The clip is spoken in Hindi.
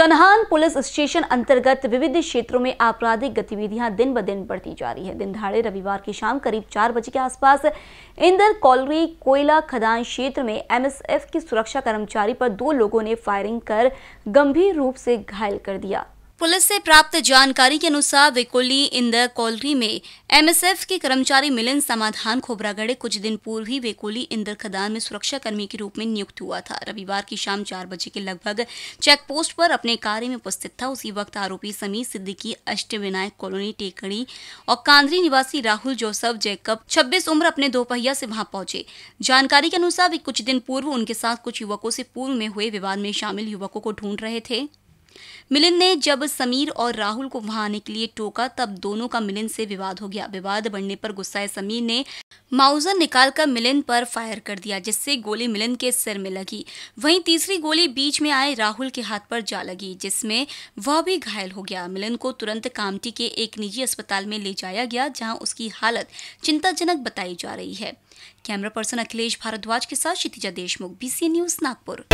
कन्हान पुलिस स्टेशन अंतर्गत विविध क्षेत्रों में आपराधिक गतिविधियां दिन ब दिन बढ़ती जा रही है दिन दहाड़े रविवार की शाम करीब चार बजे के आसपास इंदर कॉलरी कोयला खदान क्षेत्र में एमएसएफ की सुरक्षा कर्मचारी पर दो लोगों ने फायरिंग कर गंभीर रूप से घायल कर दिया पुलिस से प्राप्त जानकारी के अनुसार विकोली इंद कॉलरी में एमएसएफ के कर्मचारी मिलन समाधान खोबरागढ़ कुछ दिन पूर्व ही वेकोली इंदर खदान में सुरक्षा कर्मी के रूप में नियुक्त हुआ था रविवार की शाम चार बजे के लगभग चेक पोस्ट पर अपने कार्य में उपस्थित था उसी वक्त आरोपी समीर सिद्दीकी अष्ट विनायक कॉलोनी टेकड़ी और कांदरी निवासी राहुल जोसफ जैकब छब्बीस उम्र अपने दोपहिया से वहां पहुंचे जानकारी के अनुसार वे कुछ दिन पूर्व उनके साथ कुछ युवकों से पूर्व में हुए विवाद में शामिल युवकों को ढूंढ रहे थे मिलिंद ने जब समीर और राहुल को वहां आने के लिए टोका तब दोनों का मिलिंद से विवाद हो गया विवाद बढ़ने पर गुस्साए समीर ने माउजर निकालकर मिलिंद पर फायर कर दिया जिससे गोली मिलिंद के सिर में लगी वहीं तीसरी गोली बीच में आए राहुल के हाथ पर जा लगी जिसमें वह भी घायल हो गया मिलिंद को तुरंत कामटी के एक निजी अस्पताल में ले जाया गया जहाँ उसकी हालत चिंताजनक बताई जा रही है कैमरा पर्सन अखिलेश भारद्वाज के साथ क्षितिजा देशमुख बी न्यूज नागपुर